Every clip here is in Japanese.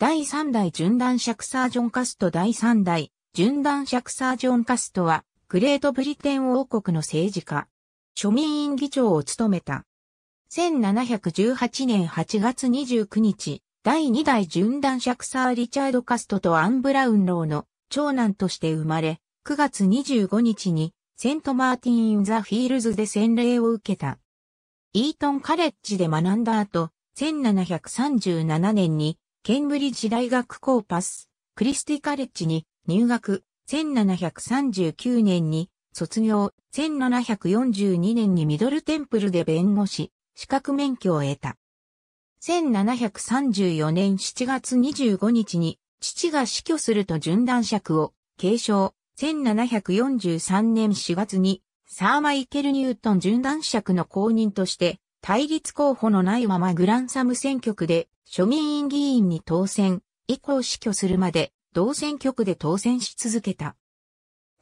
第3代順断シャクサー・ジョン・カスト第3代順断シャクサー・ジョン・カストは、グレートブリテン王国の政治家、庶民院議長を務めた。1718年8月29日、第2代順断シャクサー・リチャード・カストとアン・ブラウンローの長男として生まれ、9月25日にセント・マーティン・イン・ザ・フィールズで洗礼を受けた。イートン・カレッジで学んだ後、1737年にケンブリッジ大学コーパス、クリスティカレッジに入学、1739年に卒業、1742年にミドルテンプルで弁護士、資格免許を得た。1734年7月25日に父が死去すると順断尺を継承。1743年4月にサーマイケル・ニュートン順断尺の公認として対立候補のないままグランサム選挙区で庶民院議員に当選、以降死去するまで同選挙区で当選し続けた。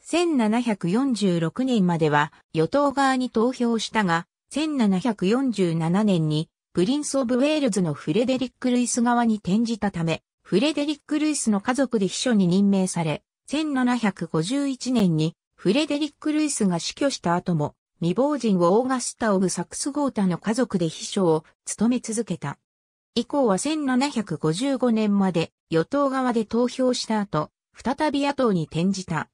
1746年までは与党側に投票したが、1747年にプリンス・オブ・ウェールズのフレデリック・ルイス側に転じたため、フレデリック・ルイスの家族で秘書に任命され、1751年にフレデリック・ルイスが死去した後も未亡人をオーガスタ・オブ・サクス・ゴータの家族で秘書を務め続けた。以降は1755年まで与党側で投票した後、再び野党に転じた。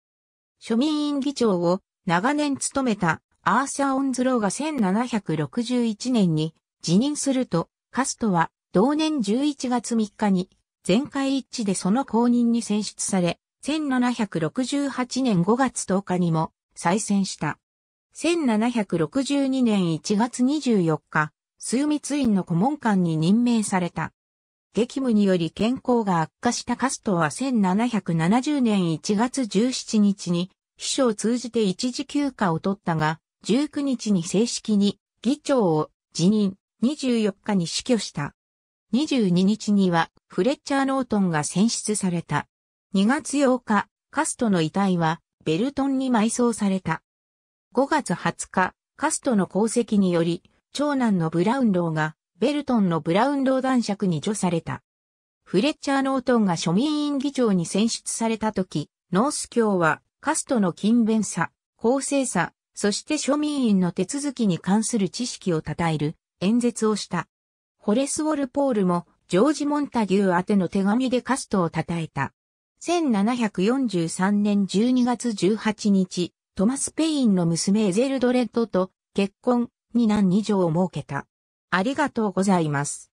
庶民院議長を長年務めたアーサー・オンズローが1761年に辞任すると、カストは同年11月3日に全会一致でその公認に選出され、1768年5月10日にも再選した。1762年1月24日、数密院の顧問官に任命された。激務により健康が悪化したカストは1770年1月17日に、秘書を通じて一時休暇を取ったが、19日に正式に議長を辞任、24日に死去した。22日にはフレッチャー・ノートンが選出された。2月8日、カストの遺体はベルトンに埋葬された。5月20日、カストの功績により、長男のブラウンローが、ベルトンのブラウンロー男爵に除された。フレッチャー・ノートンが庶民委員議長に選出された時、ノース教は、カストの勤勉さ、公正さ、そして庶民員の手続きに関する知識を称える演説をした。ホレス・ウォルポールも、ジョージ・モンタギュー宛ての手紙でカストを称えた。1743年12月18日、トマス・ペインの娘エゼルドレッドと結婚、2何二女を設けた。ありがとうございます。